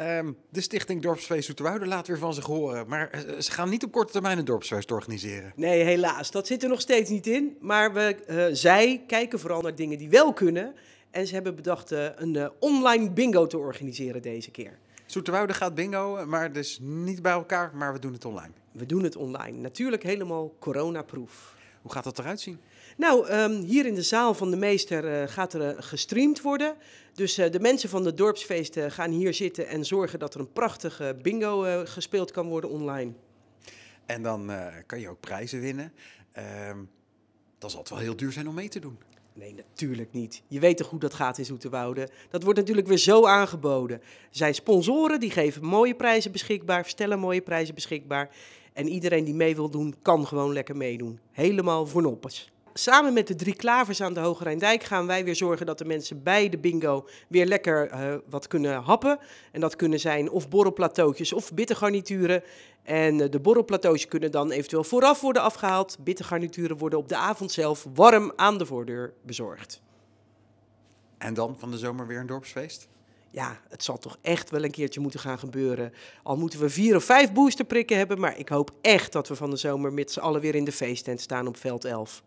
Ehm, de stichting Dorpsfeest Zoeterwoude laat weer van zich horen. Maar eh, ze gaan niet op korte termijn een dorpsfeest organiseren. Nee, helaas. Dat zit er nog steeds niet in. Maar we, eh, zij kijken vooral naar dingen die wel kunnen. En ze hebben bedacht eh, een online bingo te organiseren deze keer. Zoeterwoude gaat bingo, maar dus niet bij elkaar, maar we doen het online. We doen het online. Natuurlijk helemaal coronaproof. Hoe gaat dat eruit zien? Nou, ehm, hier in de zaal van de meester eh, gaat er eh, gestreamd worden. Dus eh, de mensen van de dorpsfeesten gaan hier zitten en zorgen dat er een prachtige bingo gespeeld kan worden online. En dan kan je ook prijzen winnen. Ehm, dat zal het wel heel duur zijn om mee te doen. Nee, natuurlijk niet. Je weet toch hoe dat gaat in Zoeterwoude. Dat wordt natuurlijk weer zo aangeboden. Er zijn sponsoren, die geven mooie prijzen beschikbaar, stellen mooie prijzen beschikbaar. En iedereen die mee wil doen, kan gewoon lekker meedoen. Helemaal voor noppers. Samen met de drie klavers aan de Hoge Rijndijk gaan wij weer zorgen dat de mensen bij de bingo weer lekker eh, wat kunnen happen. En dat kunnen zijn of borrelplateautjes of bittergarnituren. En eh, de borrelplateautjes kunnen dan eventueel vooraf worden afgehaald. Bittergarnituren worden op de avond zelf warm aan de voordeur bezorgd. En dan van de zomer weer een dorpsfeest? ja, het zal toch echt wel een keertje moeten gaan gebeuren. Al moeten we vier of vijf boosterprikken hebben, maar ik hoop echt dat we van de zomer met z'n allen weer in de feesttent staan op veld 11.